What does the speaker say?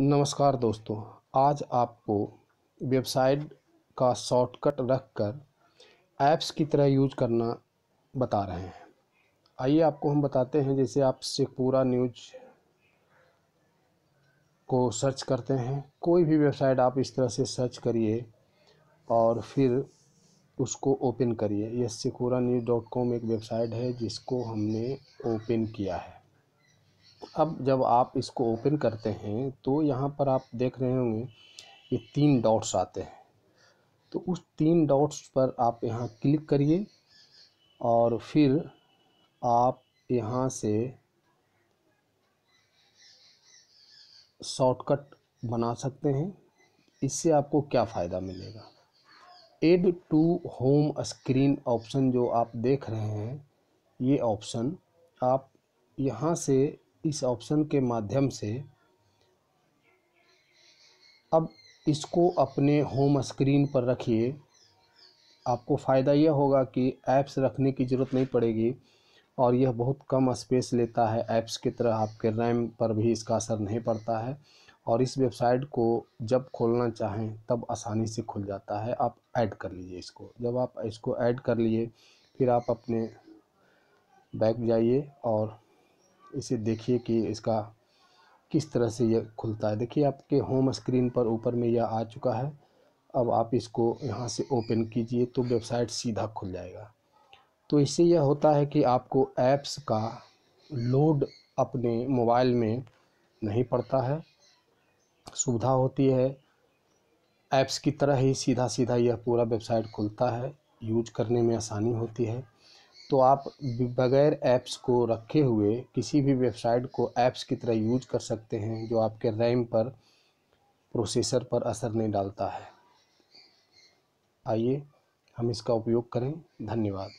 नमस्कार दोस्तों आज आपको वेबसाइट का शॉर्टकट रखकर ऐप्स की तरह यूज करना बता रहे हैं आइए आपको हम बताते हैं जैसे आप से न्यूज को सर्च करते हैं कोई भी वेबसाइट आप इस तरह से सर्च करिए और फिर उसको ओपन करिए यह सिकूरा न्यूज़ डॉट कॉम एक वेबसाइट है जिसको हमने ओपन किया है अब जब आप इसको ओपन करते हैं तो यहाँ पर आप देख रहे होंगे ये तीन डॉट्स आते हैं तो उस तीन डॉट्स पर आप यहाँ क्लिक करिए और फिर आप यहाँ से शॉर्टकट बना सकते हैं इससे आपको क्या फ़ायदा मिलेगा add to home screen option जो आप देख रहे हैं ये ऑप्शन आप यहाँ से इस ऑप्शन के माध्यम से अब इसको अपने होम स्क्रीन पर रखिए आपको फ़ायदा यह होगा कि ऐप्स रखने की ज़रूरत नहीं पड़ेगी और यह बहुत कम स्पेस लेता है ऐप्स की तरह आपके रैम पर भी इसका असर नहीं पड़ता है और इस वेबसाइट को जब खोलना चाहें तब आसानी से खुल जाता है आप ऐड कर लीजिए इसको जब आप इसको ऐड कर लिए फिर आप अपने बैग जाइए और इसे देखिए कि इसका किस तरह से यह खुलता है देखिए आपके होम स्क्रीन पर ऊपर में यह आ चुका है अब आप इसको यहाँ से ओपन कीजिए तो वेबसाइट सीधा खुल जाएगा तो इससे यह होता है कि आपको ऐप्स का लोड अपने मोबाइल में नहीं पड़ता है सुविधा होती है ऐप्स की तरह ही सीधा सीधा यह पूरा वेबसाइट खुलता है यूज करने में आसानी होती है तो आप बगैर ऐप्स को रखे हुए किसी भी वेबसाइट को ऐप्स की तरह यूज कर सकते हैं जो आपके रैम पर प्रोसेसर पर असर नहीं डालता है आइए हम इसका उपयोग करें धन्यवाद